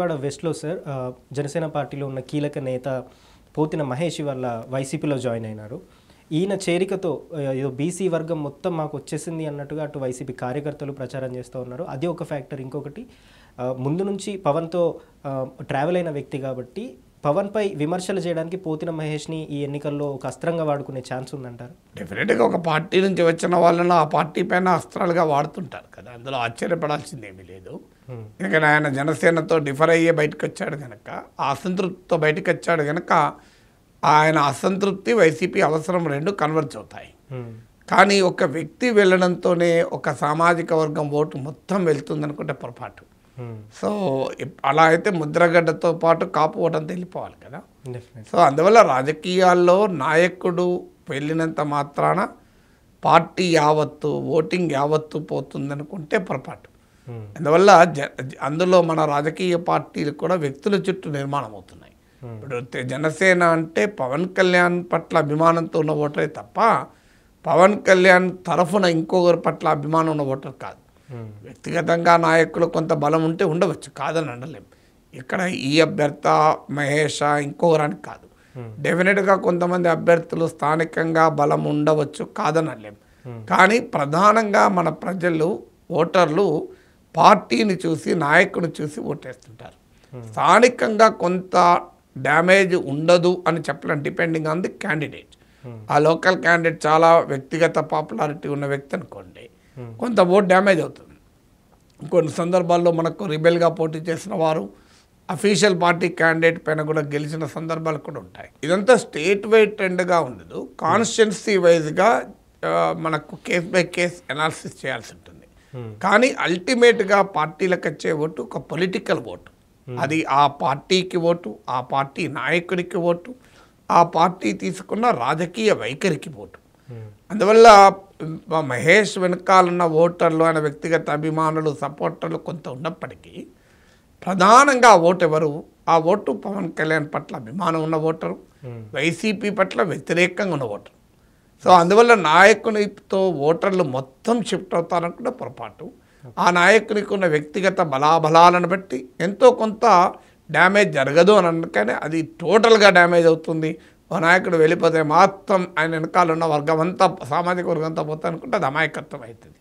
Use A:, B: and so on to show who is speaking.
A: విజయవాడ వెస్ట్లో సార్ జనసేన పార్టీలో ఉన్న కీలక నేత పోతిన మహేష్ వల్ల వైసీపీలో జాయిన్ అయినారు ఈయన చేరికతో ఏదో బీసీ వర్గం మొత్తం మాకు వచ్చేసింది అన్నట్టుగా అటు వైసీపీ కార్యకర్తలు ప్రచారం చేస్తూ ఉన్నారు అది ఒక ఫ్యాక్టర్ ఇంకొకటి ముందు నుంచి పవన్తో ట్రావెల్ అయిన వ్యక్తి కాబట్టి పవన్ పై విమర్శలు చేయడానికి పోతిన మహేష్ని ఈ ఎన్నికల్లో ఒక అస్త్రంగా వాడుకునే ఛాన్స్ ఉందంటారు డెఫినెట్గా ఒక పార్టీ నుంచి వచ్చిన వాళ్ళను ఆ పార్టీ పైన అస్త్రాలుగా వాడుతుంటారు కదా అందులో ఆశ్చర్యపడాల్సిందేమీ లేదు ఎందుకంటే ఆయన జనసేనతో డిఫర్ అయ్యే బయటకు వచ్చాడు కనుక అసంతృప్తితో బయటకు వచ్చాడు కనుక ఆయన అసంతృప్తి వైసీపీ అవసరం రెండు కన్వర్జ్ అవుతాయి కానీ ఒక వ్యక్తి వెళ్ళడంతోనే ఒక సామాజిక వర్గం ఓటు మొత్తం వెళ్తుందనుకుంటే పొరపాటు సో అలా అయితే ముద్రగడ్డతో పాటు కాపు ఓటంతా వెళ్ళిపోవాలి కదా సో అందువల్ల రాజకీయాల్లో నాయకుడు వెళ్ళినంత మాత్రాన పార్టీ యావత్తు ఓటింగ్ యావత్తు పోతుందనుకుంటే పొరపాటు hmm. అందువల్ల అందులో మన రాజకీయ పార్టీలు కూడా వ్యక్తుల చుట్టూ నిర్మాణం అవుతున్నాయి hmm. ఇప్పుడు జనసేన అంటే పవన్ కళ్యాణ్ పట్ల అభిమానంతో ఉన్న ఓటరే తప్ప పవన్ కళ్యాణ్ తరఫున ఇంకొకరి పట్ల అభిమానం ఉన్న ఓటర్ కాదు వ్యక్తిగతంగా నాయకులు కొంత బలం ఉంటే ఉండవచ్చు కాదని అనలేం ఇక్కడ ఈ అభ్యర్థ మహేష ఇంకోరానికి కాదు డెఫినెట్గా కొంతమంది అభ్యర్థులు స్థానికంగా బలం ఉండవచ్చు కాదని అనలేం కానీ ప్రధానంగా మన ప్రజలు ఓటర్లు పార్టీని చూసి నాయకుని చూసి ఓటేస్తుంటారు స్థానికంగా కొంత డ్యామేజ్ ఉండదు అని చెప్పలేం డిపెండింగ్ ఆన్ ది క్యాండిడేట్ ఆ లోకల్ క్యాండిడేట్ చాలా వ్యక్తిగత పాపులారిటీ ఉన్న వ్యక్తి అనుకోండి కొంత ఓట్ డ్యామేజ్ అవుతుంది కొన్ని సందర్భాల్లో మనకు రిబెల్గా పోటీ చేసిన వారు అఫీషియల్ పార్టీ క్యాండిడేట్ పైన కూడా గెలిచిన సందర్భాలు కూడా ఉంటాయి ఇదంతా స్టేట్ వైడ్ ట్రెండ్గా ఉండదు కాన్స్టిట్యున్సీ వైజ్గా మనకు కేస్ బై కేస్ అనాలిసిస్ చేయాల్సి ఉంటుంది hmm. కానీ అల్టిమేట్గా పార్టీలకు వచ్చే ఓటు ఒక పొలిటికల్ ఓటు hmm. అది ఆ పార్టీకి ఓటు ఆ పార్టీ నాయకుడికి ఓటు ఆ పార్టీ తీసుకున్న రాజకీయ వైఖరికి ఓటు అందువల్ల మహేష్ వెనకాలన్న ఓటర్లు ఆయన వ్యక్తిగత అభిమానులు సపోర్టర్లు కొంత ఉన్నప్పటికీ ప్రధానంగా ఓటు ఎవరు ఆ ఓటు పవన్ కళ్యాణ్ పట్ల అభిమానం ఉన్న ఓటరు వైసీపీ పట్ల వ్యతిరేకంగా ఉన్న ఓటరు సో అందువల్ల నాయకునితో ఓటర్లు మొత్తం షిఫ్ట్ అవుతారనుకుంటే పొరపాటు ఆ నాయకునికి ఉన్న వ్యక్తిగత బలాబలాలను బట్టి ఎంతో కొంత డ్యామేజ్ జరగదు అని అందుకనే అది టోటల్గా డ్యామేజ్ అవుతుంది ఓ నాయకుడు వెళ్ళిపోతే మాత్రం ఆయన వెనకాలన్న వర్గం అంతా సామాజిక వర్గం అంతా పోతా అనుకుంటే అది అమాయకత్వం అవుతుంది